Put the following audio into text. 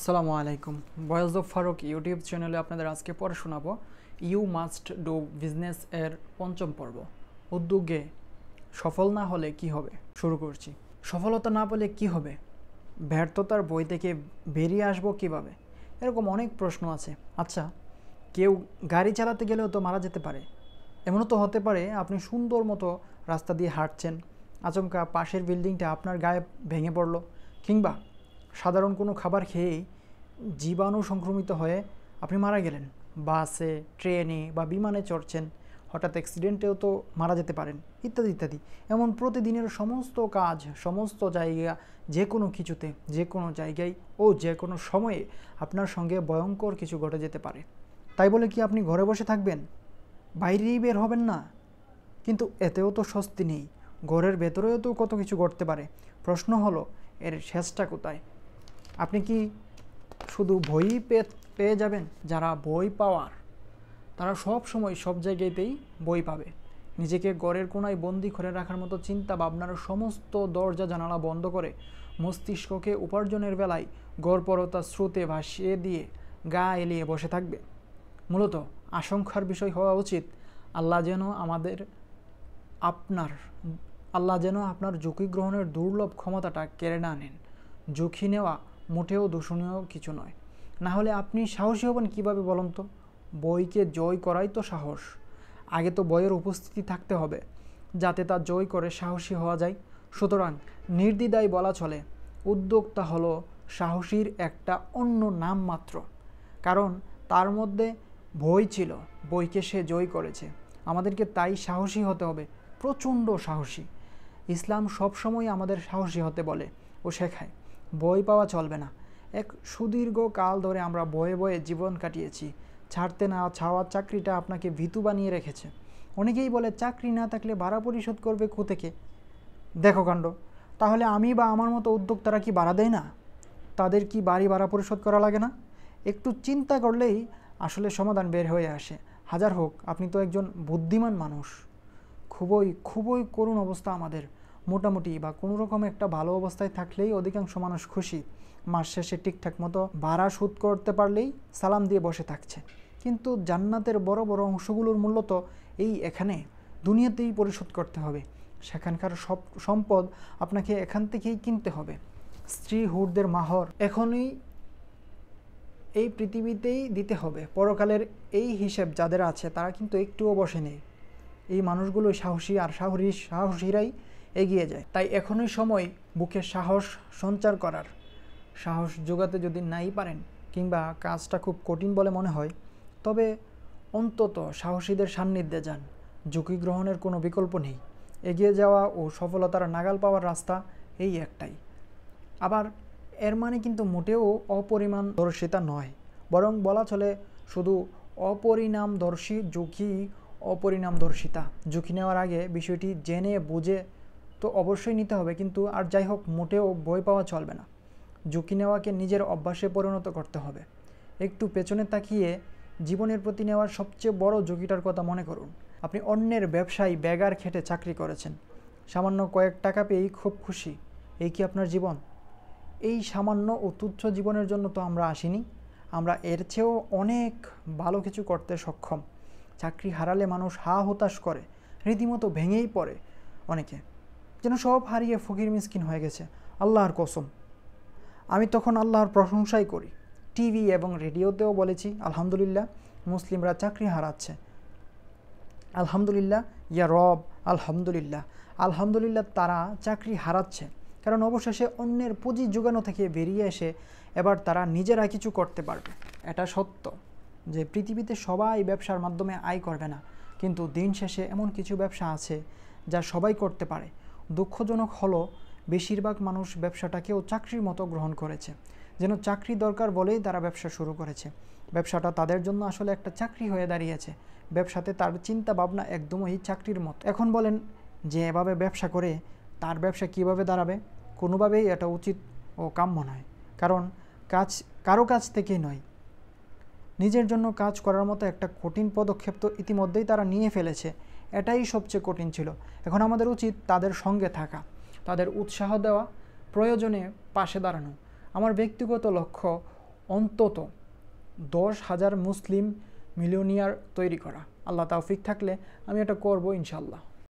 আসসালামু আলাইকুম বয়েস অফ ফারুক ইউটিউব চ্যানেলে আপনাদের আজকে পড়ে শোনাবো ইউ মাস্ট ডু বিজনেস এর পঞ্চম পর্ব উদ্যোগে সফল না হলে কি হবে শুরু করছি সফলতা না পেলে কি হবে ব্যর্থতার বই থেকে বেরিয়ে আসবো কিভাবে এরকম অনেক প্রশ্ন আছে আচ্ছা কেউ গাড়ি চালাতে গেলেও তো মারা যেতে পারে এমনও তো হতে পারে আপনি সুন্দর মতো রাস্তা দিয়ে হাঁটছেন আচমকা পাশের বিল্ডিংটা আপনার গায়ে ভেঙে পড়লো কিংবা সাধারণ কোনো খাবার খেয়েই জীবাণু সংক্রমিত হয়ে আপনি মারা গেলেন বাসে ট্রেনে বা বিমানে চড়ছেন হঠাৎ অ্যাক্সিডেন্টেও তো মারা যেতে পারেন ইত্যাদি ইত্যাদি এমন প্রতিদিনের সমস্ত কাজ সমস্ত জায়গা যে কোনো কিছুতে যে কোনো জায়গায় ও যে কোনো সময়ে আপনার সঙ্গে ভয়ঙ্কর কিছু ঘটে যেতে পারে তাই বলে কি আপনি ঘরে বসে থাকবেন বাইরেই বের হবেন না কিন্তু এতেও তো স্বস্তি নেই ঘরের ভেতরেও তো কত কিছু ঘটতে পারে প্রশ্ন হলো এর শেষটা কোথায় আপনি কি শুধু বই পেয়ে পেয়ে যাবেন যারা বই পাওয়ার তারা সব সময় সব জায়গাতেই বই পাবে নিজেকে গড়ের কোনায় বন্দি করে রাখার মতো চিন্তা ভাবনার সমস্ত দরজা জানালা বন্ধ করে মস্তিষ্ককে উপার্জনের বেলায় গড়পরতা স্রোতে ভাসিয়ে দিয়ে গা এলিয়ে বসে থাকবে মূলত আশঙ্কার বিষয় হওয়া উচিত আল্লাহ যেন আমাদের আপনার আল্লাহ যেন আপনার ঝুঁকি গ্রহণের দুর্লভ ক্ষমতাটা কেড়ে না নেন ঝুঁকি নেওয়া মোটেও দূষণীয় কিছু নয় না হলে আপনি সাহসী হবেন কীভাবে বলুন তো বইকে জয় করাই তো সাহস আগে তো বইয়ের উপস্থিতি থাকতে হবে যাতে তা জয় করে সাহসী হওয়া যায় সুতরাং নির্দ্বিধায় বলা চলে উদ্যোক্তা হলো সাহসীর একটা অন্য নাম মাত্র কারণ তার মধ্যে বই ছিল বইকে সে জয় করেছে আমাদেরকে তাই সাহসী হতে হবে প্রচণ্ড সাহসী ইসলাম সবসময় আমাদের সাহসী হতে বলে ও শেখায় বই পাওয়া চলবে না এক সুদীর্ঘ কাল ধরে আমরা বয়ে বয়ে জীবন কাটিয়েছি ছাড়তে না ছাওয়ার চাকরিটা আপনাকে ভীতু বানিয়ে রেখেছে অনেকেই বলে চাকরি না থাকলে ভাড়া পরিশোধ করবে থেকে দেখো কাণ্ড তাহলে আমি বা আমার মতো উদ্যোক্তারা কি ভাড়া দেয় না তাদের কি বাড়ি ভাড়া পরিশোধ করা লাগে না একটু চিন্তা করলেই আসলে সমাধান বের হয়ে আসে হাজার হোক আপনি তো একজন বুদ্ধিমান মানুষ খুবই খুবই করুণ অবস্থা আমাদের মোটামুটি বা কোনো রকম একটা ভালো অবস্থায় থাকলেই অধিকাংশ মানুষ খুশি মাস শেষে ঠিকঠাক মতো ভাড়া শোধ করতে পারলেই সালাম দিয়ে বসে থাকছে কিন্তু জান্নাতের বড় বড় অংশগুলোর মূলত এই এখানে দুনিয়াতেই পরিশোধ করতে হবে সেখানকার সব সম্পদ আপনাকে এখান থেকেই কিনতে হবে স্ত্রী হুরদের মাহর এখনই এই পৃথিবীতেই দিতে হবে পরকালের এই হিসেব যাদের আছে তারা কিন্তু একটুও বসে নেই এই মানুষগুলো সাহসী আর সাহরী সাহসীরাই এগিয়ে যায় তাই এখনই সময় বুকে সাহস সঞ্চার করার সাহস যোগাতে যদি নাই পারেন কিংবা কাজটা খুব কঠিন বলে মনে হয় তবে অন্তত সাহসীদের সান্নিধ্যে যান ঝুঁকি গ্রহণের কোনো বিকল্প নেই এগিয়ে যাওয়া ও সফলতার নাগাল পাওয়ার রাস্তা এই একটাই আবার এর মানে কিন্তু মোটেও অপরিমাণ দর্শিতা নয় বরং বলা চলে শুধু অপরিণামদর্শী ঝুঁকি অপরিণামদর্শিতা ঝুঁকি নেওয়ার আগে বিষয়টি জেনে বুঝে তো অবশ্যই নিতে হবে কিন্তু আর যাই হোক মোটেও বই পাওয়া চলবে না ঝুঁকি নেওয়াকে নিজের অভ্যাসে পরিণত করতে হবে একটু পেছনে তাকিয়ে জীবনের প্রতি নেওয়ার সবচেয়ে বড় ঝুঁকিটার কথা মনে করুন আপনি অন্যের ব্যবসায় ব্যাগার খেটে চাকরি করেছেন সামান্য কয়েক টাকা পেয়েই খুব খুশি এই কি আপনার জীবন এই সামান্য ও তুচ্ছ জীবনের জন্য তো আমরা আসিনি আমরা এর চেয়েও অনেক ভালো কিছু করতে সক্ষম চাকরি হারালে মানুষ হা হতাশ করে রীতিমতো ভেঙেই পড়ে অনেকে যেন সব হারিয়ে ফকির মিসকিন হয়ে গেছে আল্লাহর কসম আমি তখন আল্লাহর প্রশংসাই করি টিভি এবং রেডিওতেও বলেছি আলহামদুলিল্লাহ মুসলিমরা চাকরি হারাচ্ছে আলহামদুলিল্লাহ ইয়া রব আলহামদুলিল্লাহ আলহামদুলিল্লাহ তারা চাকরি হারাচ্ছে কারণ অবশেষে অন্যের পুঁজি যোগানো থেকে বেরিয়ে এসে এবার তারা নিজেরা কিছু করতে পারবে এটা সত্য যে পৃথিবীতে সবাই ব্যবসার মাধ্যমে আয় করবে না কিন্তু দিন শেষে এমন কিছু ব্যবসা আছে যা সবাই করতে পারে দুঃখজনক হলো বেশিরভাগ মানুষ ব্যবসাটাকেও চাকরির মতো গ্রহণ করেছে যেন চাকরি দরকার বলেই তারা ব্যবসা শুরু করেছে ব্যবসাটা তাদের জন্য আসলে একটা চাকরি হয়ে দাঁড়িয়েছে ব্যবসাতে তার চিন্তা ভাবনা একদমই চাকরির মতো এখন বলেন যে এভাবে ব্যবসা করে তার ব্যবসা কিভাবে দাঁড়াবে কোনোভাবেই এটা উচিত ও কাম্য নয় কারণ কাজ কারো কাছ থেকেই নয় নিজের জন্য কাজ করার মতো একটা কঠিন পদক্ষেপ তো ইতিমধ্যেই তারা নিয়ে ফেলেছে এটাই সবচেয়ে কঠিন ছিল এখন আমাদের উচিত তাদের সঙ্গে থাকা তাদের উৎসাহ দেওয়া প্রয়োজনে পাশে দাঁড়ানো আমার ব্যক্তিগত লক্ষ্য অন্তত দশ হাজার মুসলিম মিলিয়নিয়ার তৈরি করা আল্লাহ তাওফিক থাকলে আমি এটা করবো ইনশাল্লাহ